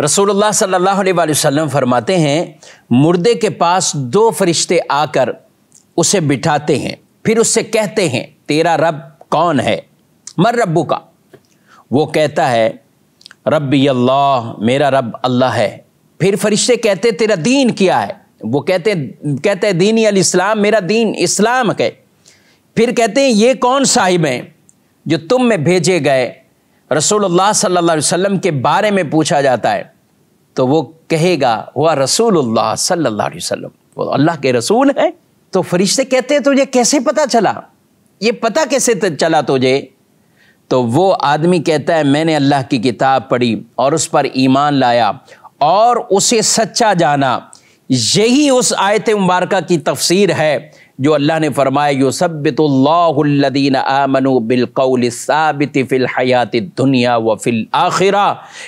रसूलुल्लाह सल्लल्लाहु अलैहि वसल्लम फरमाते हैं मुर्दे के पास दो फरिश्ते आकर उसे बिठाते हैं फिर उससे कहते हैं तेरा रब कौन है मर रब्बू का वो कहता है रब अल्लाह मेरा रब अल्लाह है फिर फरिश्ते कहते तेरा दीन क्या है वो कहते कहते हैं दीन अल इस्लाम मेरा दीन इस्लाम है फिर कहते हैं ये कौन साहिब हैं जो तुम में भेजे गए रसूलुल्लाह सल्लल्लाहु अलैहि वसल्लम के बारे में पूछा जाता है तो वो कहेगा वह रसूलुल्लाह सल्लल्लाहु अलैहि वसल्लम वो अल्लाह के रसूल हैं तो फरिश्ते कहते हैं तुझे कैसे पता चला ये पता कैसे चला तुझे तो वो आदमी कहता है मैंने अल्लाह की किताब पढ़ी और उस पर ईमान लाया और उसे सच्चा जाना यही उस आयत मुबारक की तफसीर है जो अल्लाह ने फरमाया यो सबितल्लादीन आमनु बिलकौल साबित फ़िल हयात दुनिया व फिल आखिरा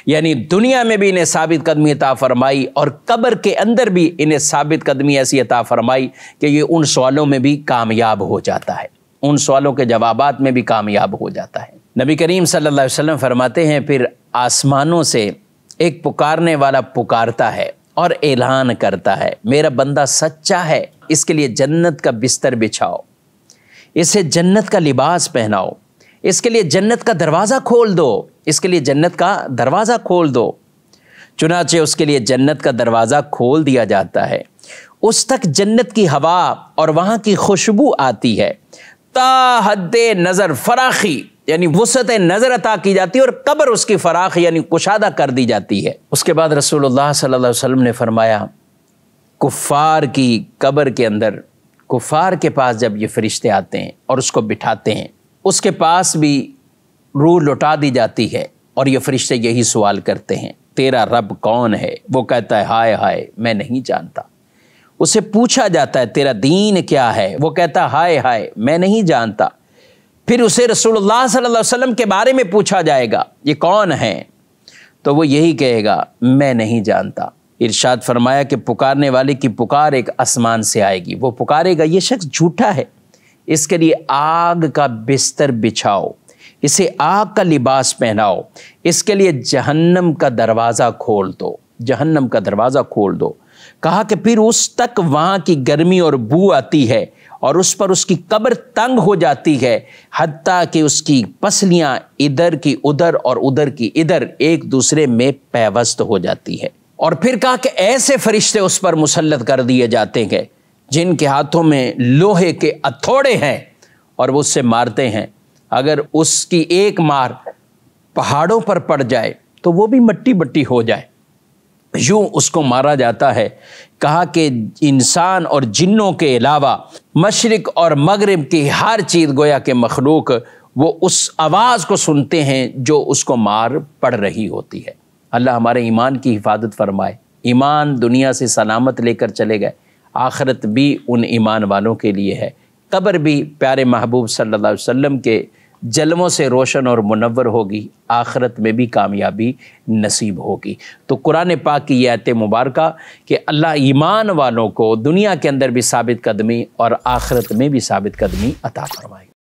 यानी दुनिया में भी इन्हें साबित कदमी अता फरमाई और कब्र के अंदर भी इन्हें साबित कदमी ऐसी अता फरमाई कि ये उन सवालों में भी कामयाब हो जाता है उन सवालों के जवाब में भी कामयाब हो जाता है नबी करीम सल्ला वसम फरमाते हैं फिर आसमानों से एक पुकारने वाला पुकारता है और ऐलान करता है मेरा बंदा सच्चा है इसके लिए जन्नत का बिस्तर बिछाओ इसे जन्नत का लिबास पहनाओ इसके लिए जन्नत का दरवाज़ा खोल दो इसके लिए जन्नत का दरवाज़ा खोल दो चुनाचे उसके लिए जन्नत का दरवाज़ा खोल दिया जाता है उस तक जन्नत की हवा और वहाँ की खुशबू आती है ता हद नज़र फराखी यानी वसत नज़र अता की जाती है और कब्र उसकी फराख यानी कुशादा कर दी जाती है उसके बाद रसूलुल्लाह सल्लल्लाहु अलैहि वसल्लम ने फरमाया कुफ़ार की कब्र के अंदर कुफ़ार के पास जब ये फरिश्ते आते हैं और उसको बिठाते हैं उसके पास भी रूह लुटा दी जाती है और ये फरिश्ते यही सवाल करते हैं तेरा रब कौन है वो कहता है हाय हाय मैं नहीं जानता उसे पूछा जाता है तेरा दीन क्या है वो कहता है हाय हाय मैं नहीं जानता फिर उसे रसूलुल्लाह सल्लल्लाहु अलैहि वसल्लम के बारे में पूछा जाएगा ये कौन है तो वो यही कहेगा मैं नहीं जानता इरशाद फरमाया कि पुकारने वाले की पुकार एक आसमान से आएगी वो पुकारेगा ये शख्स झूठा है इसके लिए आग का बिस्तर बिछाओ इसे आग का लिबास पहनाओ इसके लिए जहन्नम का दरवाज़ा खोल दो जहन्नम का दरवाज़ा खोल दो कहा कि फिर उस तक वहाँ की गर्मी और बू आती है और उस पर उसकी कब्र तंग हो जाती है हती कि उसकी पसलियां इधर की उधर और उधर की इधर एक दूसरे में पैवस्त हो जाती है और फिर कहा कि ऐसे फरिश्ते उस पर मुसलत कर दिए जाते हैं जिनके हाथों में लोहे के अथोड़े हैं और वो उससे मारते हैं अगर उसकी एक मार पहाड़ों पर पड़ जाए तो वो भी मट्टी बट्टी हो जाए यूँ उसको मारा जाता है कहा कि इंसान और जिन्नों के अलावा मशरक़ और मगरब की हर चीज़ गोया के मखलूक वो उस आवाज़ को सुनते हैं जो उसको मार पड़ रही होती है अल्लाह हमारे ईमान की हिफाजत फरमाए ईमान दुनिया से सलामत लेकर चले गए आखरत भी उन ईमान वालों के लिए है कब्र भी प्यारे महबूब सल्लल्लाहु अलैहि वसल्लम के जलमों से रोशन और मुनवर होगी आखरत में भी कामयाबी नसीब होगी तो कुरान पाक की यह आयत मुबारक कि अल्लाह ईमान वालों को दुनिया के अंदर भी साबित कदमी और आखरत में भी साबित कदमी अता फरमाएगी